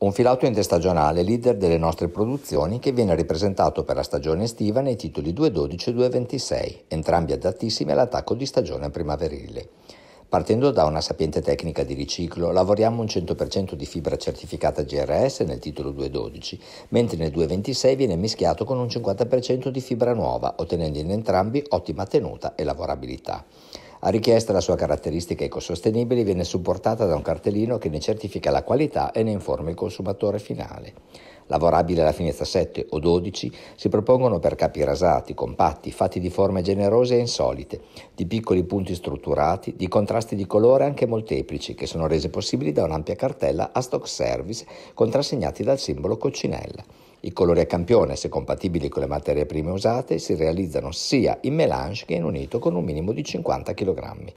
Un filato interstagionale leader delle nostre produzioni che viene ripresentato per la stagione estiva nei titoli 2.12 e 2.26, entrambi adattissimi all'attacco di stagione primaverile. Partendo da una sapiente tecnica di riciclo, lavoriamo un 100% di fibra certificata GRS nel titolo 2.12, mentre nel 2.26 viene mischiato con un 50% di fibra nuova, ottenendo in entrambi ottima tenuta e lavorabilità. A richiesta la sua caratteristica ecosostenibile viene supportata da un cartellino che ne certifica la qualità e ne informa il consumatore finale. Lavorabili alla finezza 7 o 12, si propongono per capi rasati, compatti, fatti di forme generose e insolite, di piccoli punti strutturati, di contrasti di colore anche molteplici, che sono resi possibili da un'ampia cartella a stock service, contrassegnati dal simbolo coccinella. I colori a campione, se compatibili con le materie prime usate, si realizzano sia in melange che in unito con un minimo di 50 kg.